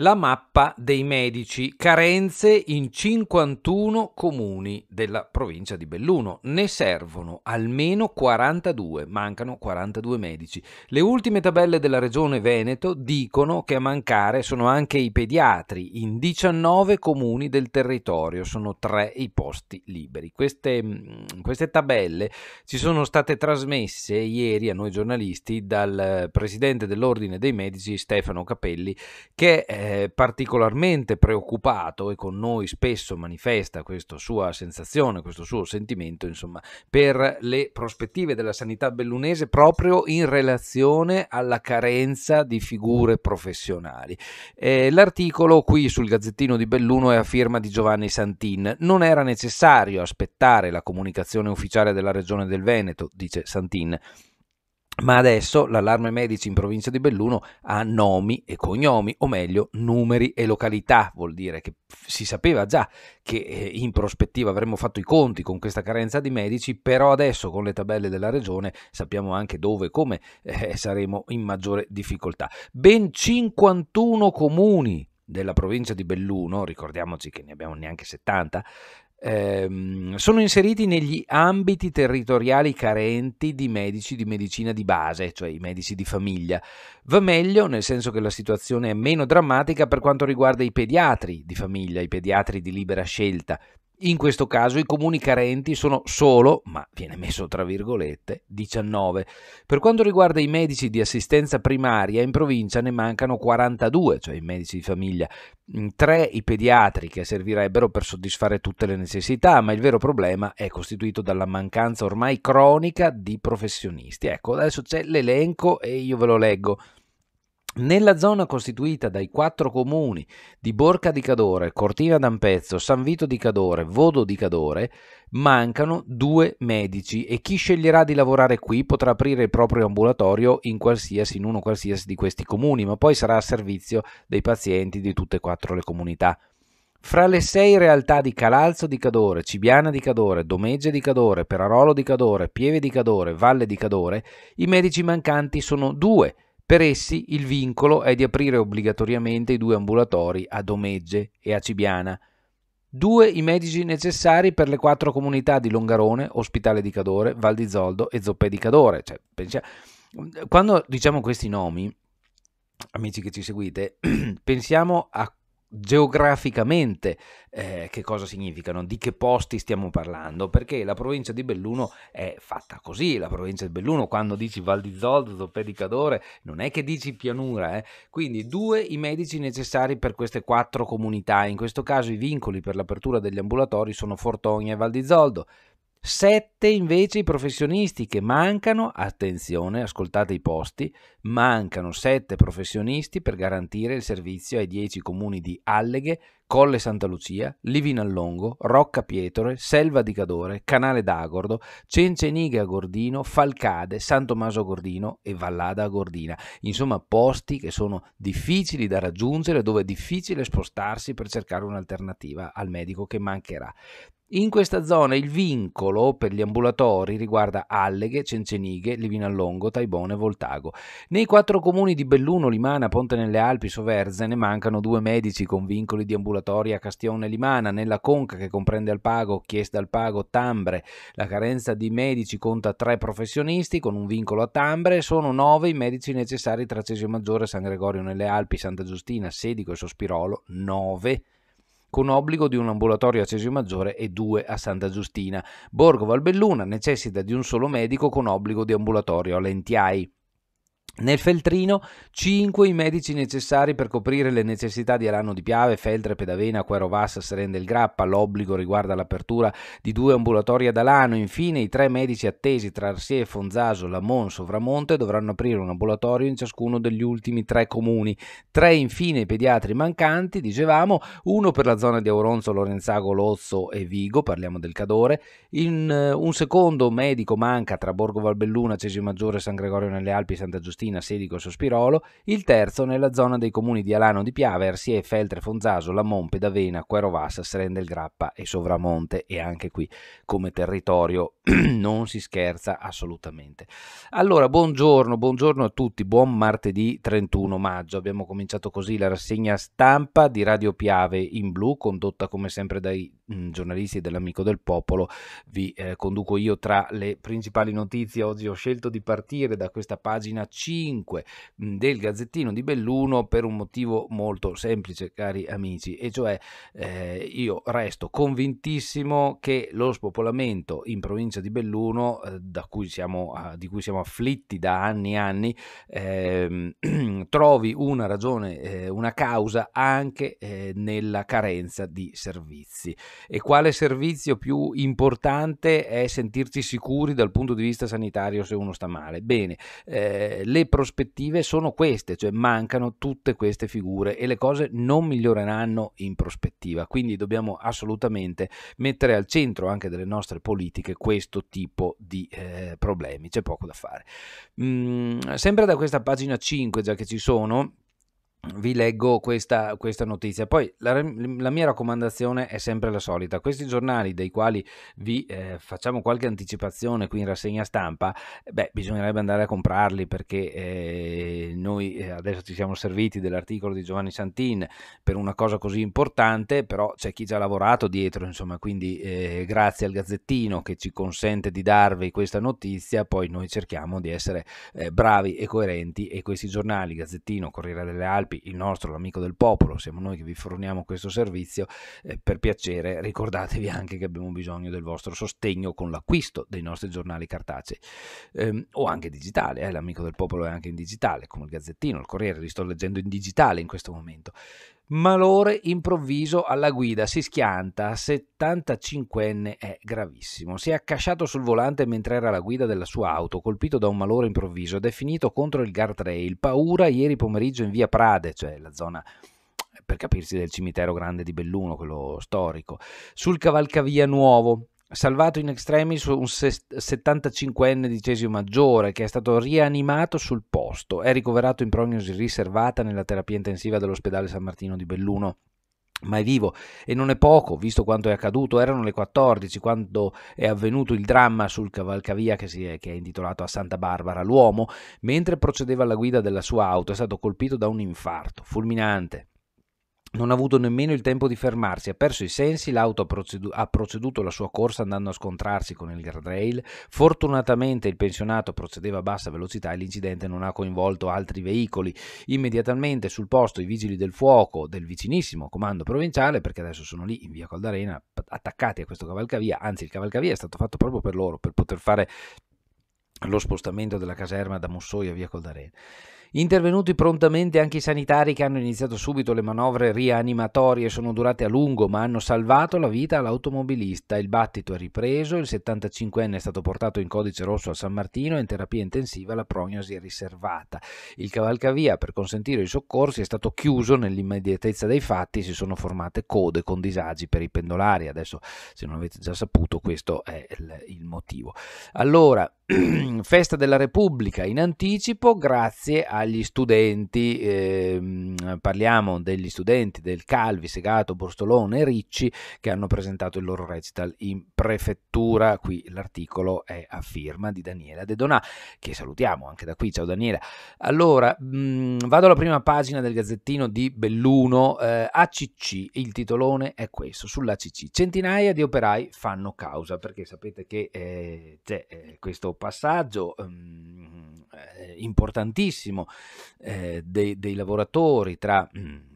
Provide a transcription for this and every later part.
la mappa dei medici, carenze in 51 comuni della provincia di Belluno. Ne servono almeno 42, mancano 42 medici. Le ultime tabelle della regione Veneto dicono che a mancare sono anche i pediatri in 19 comuni del territorio, sono tre i posti liberi. Queste, mm, queste tabelle ci sono state trasmesse ieri a noi giornalisti dal eh, presidente dell'Ordine dei Medici Stefano Capelli che eh, eh, particolarmente preoccupato e con noi spesso manifesta questa sua sensazione, questo suo sentimento, insomma, per le prospettive della sanità bellunese proprio in relazione alla carenza di figure professionali. Eh, l'articolo qui sul Gazzettino di Belluno è a firma di Giovanni Santin. Non era necessario aspettare la comunicazione ufficiale della Regione del Veneto, dice Santin ma adesso l'allarme medici in provincia di Belluno ha nomi e cognomi, o meglio numeri e località, vuol dire che si sapeva già che eh, in prospettiva avremmo fatto i conti con questa carenza di medici, però adesso con le tabelle della regione sappiamo anche dove e come eh, saremo in maggiore difficoltà. Ben 51 comuni della provincia di Belluno, ricordiamoci che ne abbiamo neanche 70, ehm, sono inseriti negli ambiti territoriali carenti di medici di medicina di base, cioè i medici di famiglia. Va meglio nel senso che la situazione è meno drammatica per quanto riguarda i pediatri di famiglia, i pediatri di libera scelta, in questo caso i comuni carenti sono solo, ma viene messo tra virgolette, 19. Per quanto riguarda i medici di assistenza primaria, in provincia ne mancano 42, cioè i medici di famiglia, 3 i pediatri che servirebbero per soddisfare tutte le necessità, ma il vero problema è costituito dalla mancanza ormai cronica di professionisti. Ecco, adesso c'è l'elenco e io ve lo leggo. Nella zona costituita dai quattro comuni di Borca di Cadore, Cortina d'Ampezzo, San Vito di Cadore, Vodo di Cadore, mancano due medici e chi sceglierà di lavorare qui potrà aprire il proprio ambulatorio in, in uno qualsiasi di questi comuni, ma poi sarà a servizio dei pazienti di tutte e quattro le comunità. Fra le sei realtà di Calalzo di Cadore, Cibiana di Cadore, Domegge di Cadore, Perarolo di Cadore, Pieve di Cadore, Valle di Cadore, i medici mancanti sono due – per essi il vincolo è di aprire obbligatoriamente i due ambulatori a Domegge e a Cibiana, due i medici necessari per le quattro comunità di Longarone, Ospitale di Cadore, Val di Zoldo e Zoppè di Cadore. Cioè, pensia... Quando diciamo questi nomi, amici che ci seguite, pensiamo a geograficamente eh, che cosa significano, di che posti stiamo parlando, perché la provincia di Belluno è fatta così, la provincia di Belluno quando dici Val di Zoldo, Pedicadore, non è che dici pianura, eh? quindi due i medici necessari per queste quattro comunità, in questo caso i vincoli per l'apertura degli ambulatori sono Fortogna e Val di Zoldo, Sette invece i professionisti che mancano, attenzione, ascoltate i posti, mancano sette professionisti per garantire il servizio ai 10 comuni di Alleghe, Colle Santa Lucia, Livinallongo, Rocca Pietore, Selva di Cadore, Canale d'Agordo, Cenceniga Gordino, Falcade, San Tommaso Gordino e Vallada Gordina. Insomma, posti che sono difficili da raggiungere, dove è difficile spostarsi per cercare un'alternativa al medico che mancherà. In questa zona il vincolo per gli ambulatori riguarda Alleghe, Cencenighe, Livinallongo, Taibone e Voltago. Nei quattro comuni di Belluno, Limana, Ponte nelle Alpi, ne mancano due medici con vincoli di ambulatori a Castione e Limana. Nella Conca che comprende Alpago, Chiesta Alpago, Tambre, la carenza di medici conta tre professionisti con un vincolo a Tambre. Sono nove i medici necessari tra Cesio Maggiore, San Gregorio nelle Alpi, Santa Giustina, Sedico e Sospirolo. Nove con obbligo di un ambulatorio a Cesio Maggiore e due a Santa Giustina. Borgo Valbelluna necessita di un solo medico con obbligo di ambulatorio a Lentiai. Nel feltrino 5 i medici necessari per coprire le necessità di Alano di Piave, Feltre, Pedavena, Quero Vassa, Seren il Grappa. L'obbligo riguarda l'apertura di due ambulatori ad Alano. Infine i tre medici attesi tra Arsie, Fonzaso, Lamon, Sovramonte dovranno aprire un ambulatorio in ciascuno degli ultimi tre comuni. Tre infine i pediatri mancanti, dicevamo, uno per la zona di Auronzo, Lorenzago, Lozzo e Vigo, parliamo del Cadore. In, eh, un secondo medico manca tra Borgo Valbelluna, Cesi Maggiore, San Gregorio nelle Alpi e Santa Giustina Cortina, Sedico, Sospirolo, il terzo nella zona dei comuni di Alano di Piave, Arsie, Feltre, Fonzaso, Lamonte, D'Avena, Querovassa, Serendel Grappa e Sovramonte e anche qui come territorio non si scherza assolutamente. Allora, buongiorno, buongiorno a tutti, buon martedì 31 maggio. Abbiamo cominciato così la rassegna stampa di Radio Piave in blu, condotta come sempre dai mh, mm, giornalisti dell'Amico del Popolo. Vi eh, conduco io tra le principali notizie. Oggi ho scelto di partire da questa pagina 5 mh, mm, del Gazzettino di Belluno per un motivo molto semplice, cari amici, e cioè eh, io resto convintissimo che lo spopolamento in provincia provincia di Belluno, eh, cui siamo, di cui siamo afflitti da anni e anni, eh, trovi una ragione, eh, una causa anche eh, nella carenza di servizi. E quale servizio più importante è sentirsi sicuri dal punto di vista sanitario se uno sta male? Bene, eh, le prospettive sono queste, cioè mancano tutte queste figure e le cose non miglioreranno in prospettiva. Quindi dobbiamo assolutamente mettere al centro anche delle nostre politiche questo questo tipo di eh, problemi, c'è poco da fare. Mm, sempre da questa pagina 5, già che ci sono, vi leggo questa, questa notizia. Poi la, la, mia raccomandazione è sempre la solita. Questi giornali dei quali vi eh, facciamo qualche anticipazione qui in rassegna stampa, beh, bisognerebbe andare a comprarli perché eh, noi eh, adesso ci siamo serviti dell'articolo di Giovanni Santin per una cosa così importante, però c'è chi ci ha lavorato dietro, insomma, quindi eh, grazie al gazzettino che ci consente di darvi questa notizia, poi noi cerchiamo di essere eh, bravi e coerenti e questi giornali, gazzettino, Corriere delle Alpi, Alpi, il nostro, l'amico del popolo, siamo noi che vi forniamo questo servizio, eh, per piacere ricordatevi anche che abbiamo bisogno del vostro sostegno con l'acquisto dei nostri giornali cartacei ehm, o anche digitale, eh, l'amico del popolo è anche in digitale, come il Gazzettino, il Corriere, li sto leggendo in digitale in questo momento. Malore improvviso alla guida, si schianta, 75enne è gravissimo. Si è accasciato sul volante mentre era alla guida della sua auto, colpito da un malore improvviso ed è finito contro il guardrail. Paura ieri pomeriggio in via Prade, cioè la zona per capirsi del cimitero grande di Belluno, quello storico, sul cavalcavia nuovo salvato in extremis un 75enne di Cesio Maggiore che è stato rianimato sul posto. È ricoverato in prognosi riservata nella terapia intensiva dell'ospedale San Martino di Belluno ma è vivo e non è poco, visto quanto è accaduto, erano le 14 quando è avvenuto il dramma sul cavalcavia che, è, che è, intitolato a Santa Barbara. L'uomo, mentre procedeva alla guida della sua auto, è stato colpito da un infarto fulminante. Non ha avuto nemmeno il tempo di fermarsi, ha perso i sensi, l'auto ha, procedu- ha, proceduto la sua corsa andando a scontrarsi con il guardrail, fortunatamente il pensionato procedeva a bassa velocità e l'incidente non ha coinvolto altri veicoli. Immediatamente sul posto i vigili del fuoco del vicinissimo comando provinciale, perché adesso sono lì in via Coldarena, attaccati a questo cavalcavia, anzi il cavalcavia è stato fatto proprio per loro, per poter fare lo spostamento della caserma da Mussoia a via Coldarena. Intervenuti prontamente anche i sanitari che hanno iniziato subito le manovre rianimatorie, sono durate a lungo ma hanno salvato la vita all'automobilista. Il battito è ripreso, il 75enne è stato portato in codice rosso a San Martino e in terapia intensiva la prognosi è riservata. Il cavalcavia per consentire i soccorsi è stato chiuso nell'immediatezza dei fatti, si sono formate code con disagi per i pendolari. Adesso se non avete già saputo questo è il motivo. Allora, festa della Repubblica in anticipo grazie agli studenti, eh, parliamo degli studenti del Calvi, Segato, Borstolone e Ricci che hanno presentato il loro recital in prefettura, qui l'articolo è a firma di Daniela De Donà che salutiamo anche da qui, ciao Daniela. Allora, mh, mm, vado alla prima pagina del Gazzettino di Belluno, eh, ACC, il titolone è questo, sull'ACC, centinaia di operai fanno causa perché sapete che eh, c'è eh, questo passaggio ehm, eh, importantissimo eh, dei, dei lavoratori tra mm,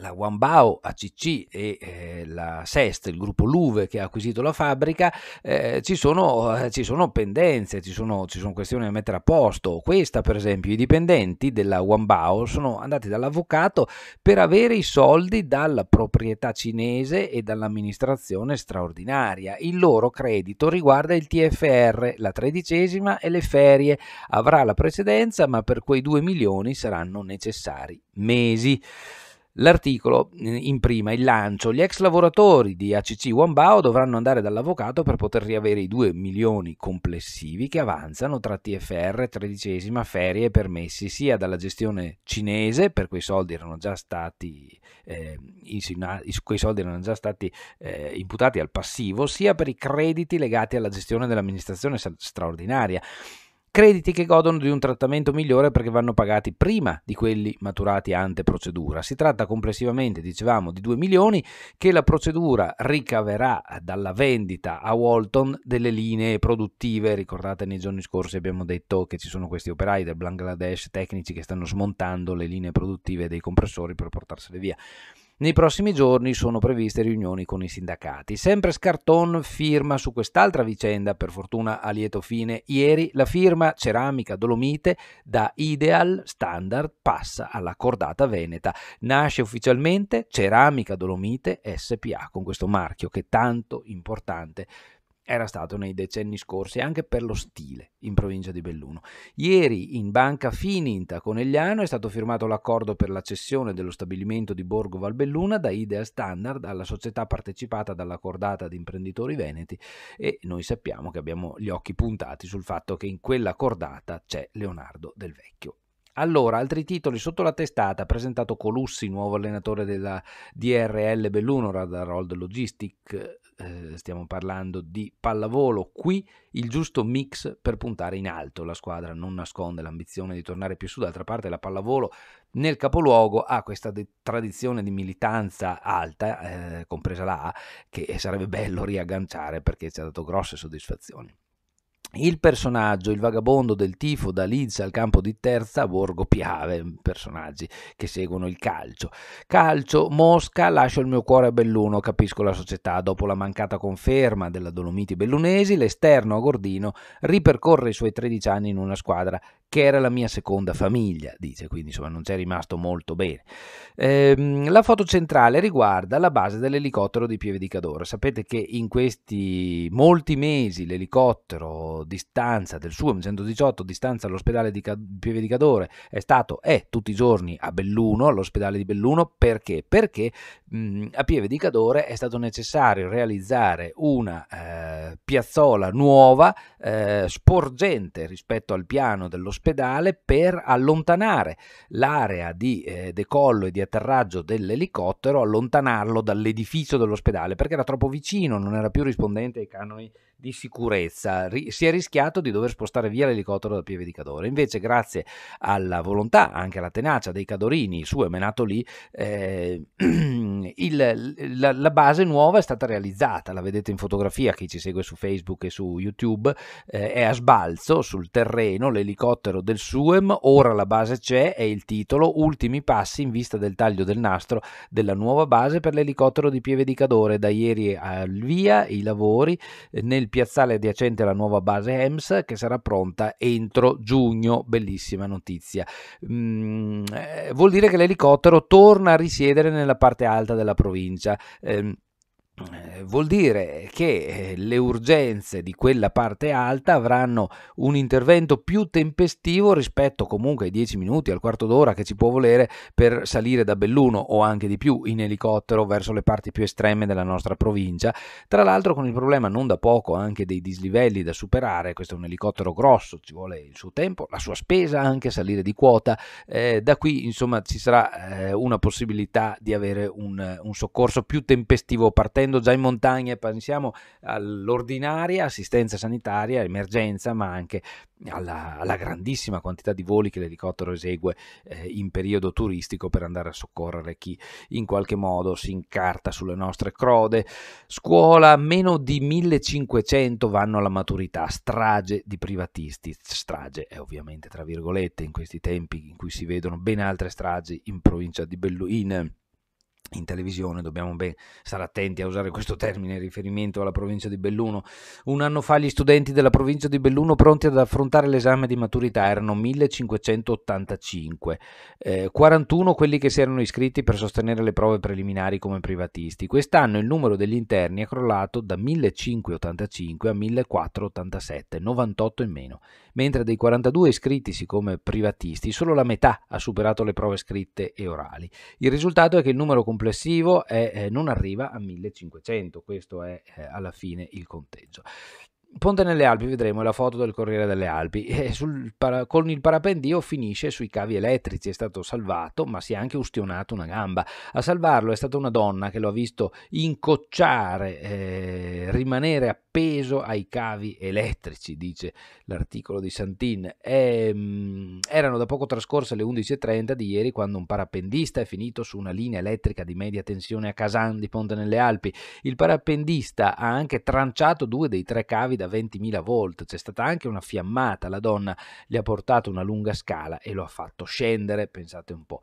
la Wambao ACC e eh, la Sest, il gruppo Luve che ha acquisito la fabbrica, eh, ci, sono, eh, ci, sono, pendenze, ci sono, ci sono, questioni da mettere a posto. Questa, per esempio, i dipendenti della Wambao sono andati dall'avvocato per avere i soldi dalla proprietà cinese e dall'amministrazione straordinaria. Il loro credito riguarda il TFR, la tredicesima e le ferie. Avrà la precedenza, ma per quei 2 milioni saranno necessari mesi. L'articolo eh, in prima il lancio. Gli ex lavoratori di ACC Wambao dovranno andare dall'avvocato per poter riavere i 2 milioni complessivi che avanzano tra TFR, tredicesima, ferie e permessi sia dalla gestione cinese, per cui i soldi erano già stati, eh, erano già stati eh, imputati al passivo, sia per i crediti legati alla gestione dell'amministrazione straordinaria. Crediti che godono di un trattamento migliore perché vanno pagati prima di quelli maturati ante procedura. Si tratta complessivamente, dicevamo, di 2 milioni che la procedura ricaverà dalla vendita a Walton delle linee produttive. Ricordate nei giorni scorsi abbiamo detto che ci sono questi operai del Bangladesh tecnici che stanno smontando le linee produttive dei compressori per portarsele via. Nei prossimi giorni sono previste riunioni con i sindacati. Sempre Scarton firma su quest'altra vicenda, per fortuna a lieto fine. Ieri la firma Ceramica Dolomite da Ideal Standard passa alla cordata veneta. Nasce ufficialmente Ceramica Dolomite SPA con questo marchio che è tanto importante era stato nei decenni scorsi anche per lo stile in provincia di Belluno. Ieri in banca Fininta Conegliano è stato firmato l'accordo per la cessione dello stabilimento di Borgo Valbelluna da Idea Standard alla società partecipata dalla cordata di imprenditori veneti e noi sappiamo che abbiamo gli occhi puntati sul fatto che in quella cordata c'è Leonardo del Vecchio. Allora, altri titoli sotto la testata, presentato Colussi, nuovo allenatore della DRL Belluno, Radarhold Logistic, eh, stiamo parlando di pallavolo, qui il giusto mix per puntare in alto, la squadra non nasconde l'ambizione di tornare più su, d'altra parte la pallavolo nel capoluogo ha questa de- tradizione di militanza alta, eh, compresa la A, che sarebbe bello riagganciare perché ci ha dato grosse soddisfazioni. Il personaggio, il vagabondo del tifo da Leeds al campo di terza, Borgo Piave, personaggi che seguono il calcio. Calcio, Mosca, lascio il mio cuore a Belluno, capisco la società. Dopo la mancata conferma della Dolomiti Bellunesi, l'esterno a Gordino ripercorre i suoi 13 anni in una squadra che era la mia seconda famiglia, dice, quindi insomma non c'è rimasto molto bene. Ehm, la foto centrale riguarda la base dell'elicottero di Pieve di Cadore. Sapete che in questi molti mesi l'elicottero distanza, del suo 118 distanza all'ospedale di Pieve di Cadore è stato, è tutti i giorni a Belluno, all'ospedale di Belluno, perché? Perché mh, a Pieve di Cadore è stato necessario realizzare una eh, piazzola nuova, eh, sporgente rispetto al piano dell'ospedale per allontanare l'area di eh, decollo e di atterraggio dell'elicottero, allontanarlo dall'edificio dell'ospedale perché era troppo vicino, non era più rispondente ai canoni di sicurezza, ri- si è rischiato di dover spostare via l'elicottero da Pieve di Cadore. Invece, grazie alla volontà, anche alla tenacia dei Cadorini, su è menato lì, eh, il, la, la, base nuova è stata realizzata. La vedete in fotografia, chi ci segue su Facebook e su YouTube, eh, è a sbalzo sul terreno l'elicottero del SUEM. Ora la base c'è, è il titolo. Ultimi passi in vista del taglio del nastro della nuova base per l'elicottero di Pieve di Cadore. Da ieri al eh, via i lavori eh, nel piazzale adiacente alla nuova base EMS che sarà pronta entro giugno, bellissima notizia. Mm, eh, vuol dire che l'elicottero torna a risiedere nella parte alta della provincia. Eh, eh, vuol dire che eh, le urgenze di quella parte alta avranno un intervento più tempestivo rispetto comunque ai 10 minuti, al quarto d'ora che ci può volere per salire da Belluno o anche di più in elicottero verso le parti più estreme della nostra provincia. Tra l'altro con il problema non da poco anche dei dislivelli da superare, questo è un elicottero grosso, ci vuole il suo tempo, la sua spesa, anche salire di quota. Eh, da qui insomma ci sarà eh, una possibilità di avere un, un soccorso più tempestivo partendo essendo già in montagna pensiamo all'ordinaria assistenza sanitaria, emergenza, ma anche alla, alla grandissima quantità di voli che l'elicottero esegue eh, in periodo turistico per andare a soccorrere chi in qualche modo si incarta sulle nostre crode. Scuola, meno di 1500 vanno alla maturità, strage di privatisti, strage è ovviamente tra virgolette in questi tempi in cui si vedono ben altre stragi in provincia di Belluin in televisione, dobbiamo ben stare attenti a usare questo termine in riferimento alla provincia di Belluno. Un anno fa gli studenti della provincia di Belluno pronti ad affrontare l'esame di maturità erano 1585, eh, 41 quelli che si erano iscritti per sostenere le prove preliminari come privatisti. Quest'anno il numero degli interni è crollato da 1585 a 1487, 98 in meno mentre dei 42 iscrittisi come privatisti solo la metà ha superato le prove scritte e orali. Il risultato è che il numero complessivo è, eh, non arriva a 1500, questo è eh, alla fine il conteggio. Ponte nelle Alpi, vedremo, la foto del Corriere delle Alpi. Eh, sul, para, con il parapendio finisce sui cavi elettrici, è stato salvato, ma si è anche ustionato una gamba. A salvarlo è stata una donna che lo ha visto incocciare, eh, rimanere appena appeso ai cavi elettrici, dice l'articolo di Santin. E, ehm, mh, erano da poco trascorse le 11.30 di ieri quando un parapendista è finito su una linea elettrica di media tensione a Casan di Ponte nelle Alpi. Il parapendista ha anche tranciato due dei tre cavi da 20.000 volt, c'è stata anche una fiammata, la donna gli ha portato una lunga scala e lo ha fatto scendere, pensate un po'.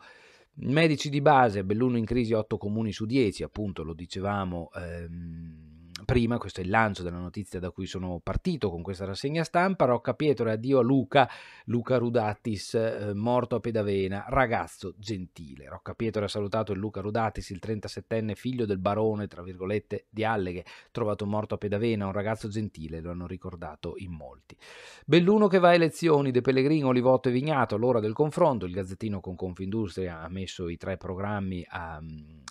Medici di base, Belluno in crisi 8 comuni su 10, appunto lo dicevamo. Ehm, prima, questo è il lancio della notizia da cui sono partito con questa rassegna stampa, Rocca Pietro e addio a Luca, Luca Rudatis, eh, morto a Pedavena, ragazzo gentile. Rocca Pietro ha salutato il Luca Rudatis, il 37enne figlio del barone, tra virgolette, di Alleghe, trovato morto a Pedavena, un ragazzo gentile, lo hanno ricordato in molti. Belluno che va a elezioni, De Pellegrino, Olivotto e Vignato, l'ora del confronto, il Gazzettino con Confindustria ha messo i tre programmi a,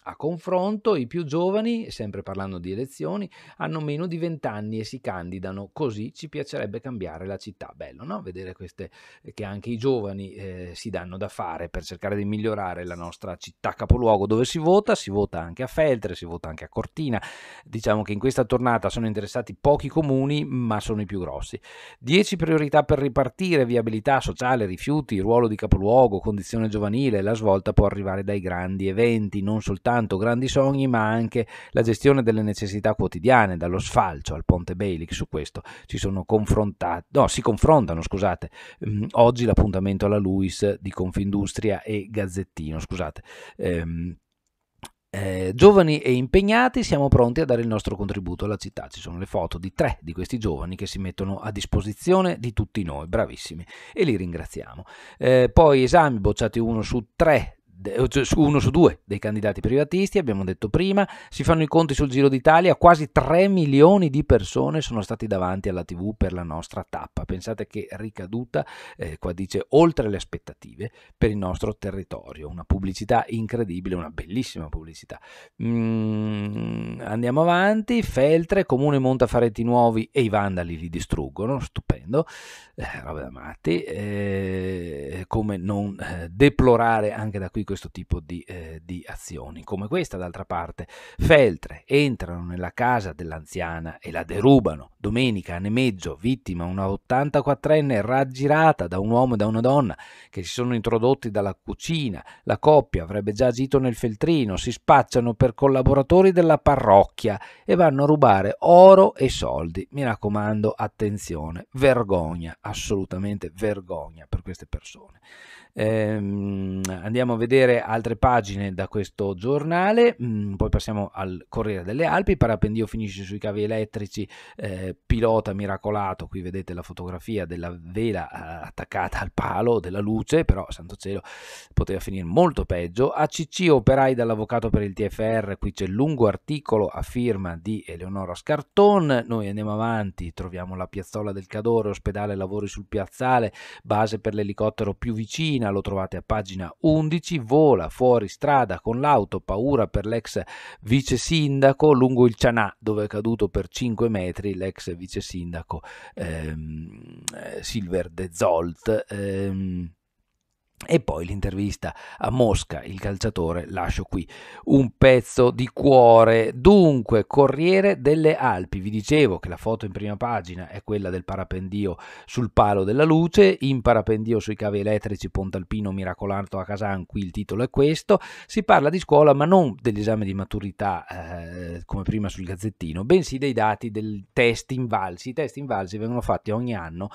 a confronto, i più giovani, sempre parlando di elezioni, hanno meno di 20 anni e si candidano, così ci piacerebbe cambiare la città. Bello, no? Vedere queste, eh, che anche i giovani eh, si danno da fare per cercare di migliorare la nostra città capoluogo dove si vota, si vota anche a Feltre, si vota anche a Cortina. Diciamo che in questa tornata sono interessati pochi comuni, ma sono i più grossi. 10 priorità per ripartire, viabilità sociale, rifiuti, ruolo di capoluogo, condizione giovanile, la svolta può arrivare dai grandi eventi, non soltanto grandi sogni, ma anche la gestione delle necessità quotidiane italiane, dallo sfalcio al Ponte Bailic, su questo si sono confrontati, no, si confrontano, scusate, mm, oggi l'appuntamento alla Luis di Confindustria e Gazzettino, scusate. Ehm, eh, giovani e impegnati, siamo pronti a dare il nostro contributo alla città. Ci sono le foto di tre di questi giovani che si mettono a disposizione di tutti noi, bravissimi, e li ringraziamo. Eh, poi esami bocciati uno su tre uno su due dei candidati privatisti, abbiamo detto prima, si fanno i conti sul Giro d'Italia, quasi 3 milioni di persone sono stati davanti alla TV per la nostra tappa, pensate che ricaduta, eh, qua dice oltre le aspettative per il nostro territorio, una pubblicità incredibile, una bellissima pubblicità. Mm, andiamo avanti, Feltre, Comune monta faretti nuovi e i vandali li distruggono, stupendo, eh, roba da matti, eh, come non eh, deplorare anche da qui questo tipo di, eh, di azioni, come questa d'altra parte. Feltre entrano nella casa dell'anziana e la derubano. Domenica a Nemeggio, vittima una 84enne raggirata da un uomo e da una donna che si sono introdotti dalla cucina. La coppia avrebbe già agito nel feltrino, si spacciano per collaboratori della parrocchia e vanno a rubare oro e soldi. Mi raccomando, attenzione, vergogna, assolutamente vergogna per queste persone. Ehm, andiamo a vedere altre pagine da questo giornale, mm, poi passiamo al Corriere delle Alpi, parapendio finisce sui cavi elettrici, eh, pilota miracolato, qui vedete la fotografia della vela eh, attaccata al palo della luce, però santo cielo poteva finire molto peggio, ACC operai dall'avvocato per il TFR, qui c'è il lungo articolo a firma di Eleonora Scarton, noi andiamo avanti, troviamo la piazzola del Cadore, ospedale lavori sul piazzale, base per l'elicottero più vicina, pagina, lo trovate a pagina 11, vola fuori strada con l'auto, paura per l'ex vice sindaco lungo il Cianà dove è caduto per 5 metri l'ex vice sindaco ehm, eh, Silver De Zolt. Ehm, e poi l'intervista a Mosca, il calciatore, lascio qui un pezzo di cuore. Dunque, Corriere delle Alpi, vi dicevo che la foto in prima pagina è quella del parapendio sul palo della luce, in parapendio sui cavi elettrici Pontalpino Miracolato a Casan, qui il titolo è questo, si parla di scuola ma non dell'esame di maturità eh, come prima sul gazzettino, bensì dei dati del test invalsi. I test invalsi vengono fatti ogni anno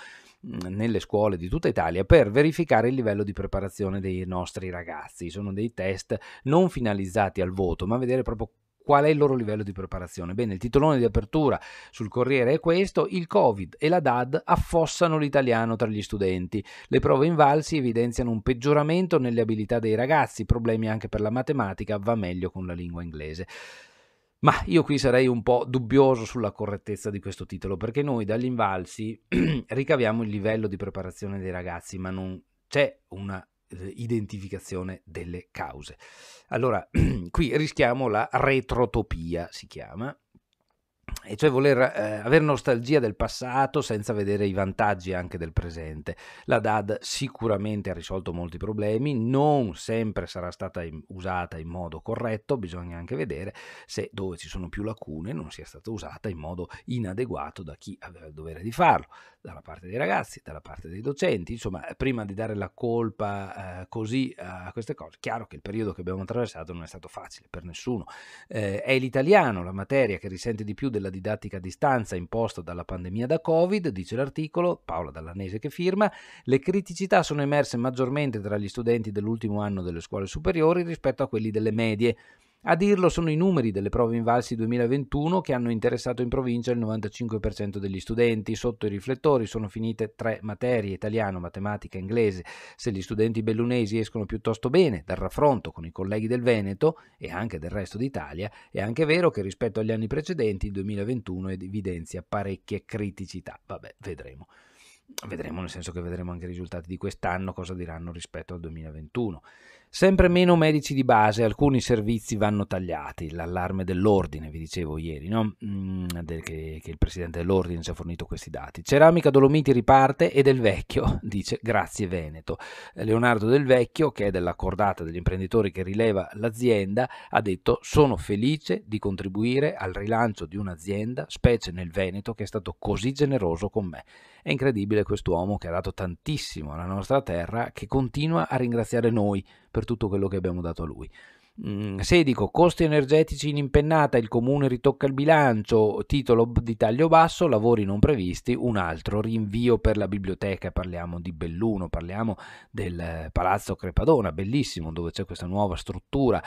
nelle scuole di tutta Italia per verificare il livello di preparazione dei nostri ragazzi. Sono dei test non finalizzati al voto, ma vedere proprio qual è il loro livello di preparazione. Bene, il titolone di apertura sul Corriere è questo, il Covid e la DAD affossano l'italiano tra gli studenti. Le prove invalsi evidenziano un peggioramento nelle abilità dei ragazzi, problemi anche per la matematica, va meglio con la lingua inglese. Ma io qui sarei un po' dubbioso sulla correttezza di questo titolo, perché noi dagli invalsi ricaviamo il livello di preparazione dei ragazzi, ma non c'è una eh, identificazione delle cause. Allora, qui rischiamo la retrotopia, si chiama, e cioè voler eh, avere nostalgia del passato senza vedere i vantaggi anche del presente. La DAD sicuramente ha risolto molti problemi, non sempre sarà stata in, usata in modo corretto, bisogna anche vedere se dove ci sono più lacune non sia stata usata in modo inadeguato da chi aveva il dovere di farlo dalla parte dei ragazzi, dalla parte dei docenti, insomma, eh, prima di dare la colpa eh, così a queste cose, chiaro che il periodo che abbiamo attraversato non è stato facile per nessuno. Eh, è l'italiano la materia che risente di più della didattica a distanza imposta dalla pandemia da Covid, dice l'articolo, Paola Dallanese che firma, le criticità sono emerse maggiormente tra gli studenti dell'ultimo anno delle scuole superiori rispetto a quelli delle medie. A dirlo sono i numeri delle prove Invalsi 2021 che hanno interessato in provincia il 95% degli studenti. Sotto i riflettori sono finite tre materie, italiano, matematica e inglese. Se gli studenti bellunesi escono piuttosto bene dal raffronto con i colleghi del Veneto e anche del resto d'Italia, è anche vero che rispetto agli anni precedenti il 2021 evidenzia parecchie criticità. Vabbè, vedremo vedremo nel senso che vedremo anche i risultati di quest'anno, cosa diranno rispetto al 2021. Sempre meno medici di base, alcuni servizi vanno tagliati, l'allarme dell'ordine, vi dicevo ieri, no? Mm, che, che il presidente dell'ordine ci ha fornito questi dati. Ceramica Dolomiti riparte e Del Vecchio dice grazie Veneto. Leonardo Del Vecchio, che è dell'accordata degli imprenditori che rileva l'azienda, ha detto sono felice di contribuire al rilancio di un'azienda, specie nel Veneto, che è stato così generoso con me. È incredibile quest'uomo che ha dato tantissimo alla nostra terra, che continua a ringraziare noi per tutto quello che abbiamo dato a lui. Mm, Sedico, costi energetici in impennata, il comune ritocca il bilancio, titolo di taglio basso, lavori non previsti, un altro rinvio per la biblioteca, parliamo di Belluno, parliamo del Palazzo Crepadona, bellissimo, dove c'è questa nuova struttura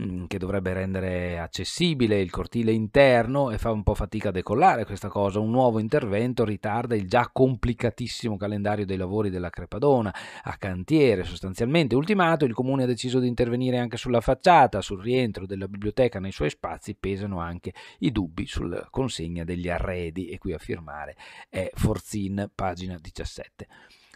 mm, che dovrebbe rendere accessibile il cortile interno e fa un po' fatica a decollare questa cosa, un nuovo intervento ritarda il già complicatissimo calendario dei lavori della Crepadona, a cantiere sostanzialmente ultimato, il comune ha deciso di intervenire anche sulla facciata facciata sul rientro della biblioteca nei suoi spazi pesano anche i dubbi sulla consegna degli arredi e qui a firmare è Forzin, pagina 17.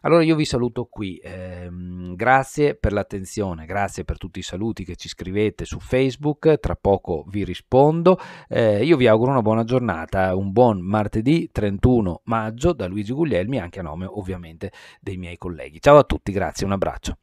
Allora io vi saluto qui, eh, grazie per l'attenzione, grazie per tutti i saluti che ci scrivete su Facebook, tra poco vi rispondo, eh, io vi auguro una buona giornata, un buon martedì 31 maggio da Luigi Guglielmi anche a nome ovviamente dei miei colleghi. Ciao a tutti, grazie, un abbraccio.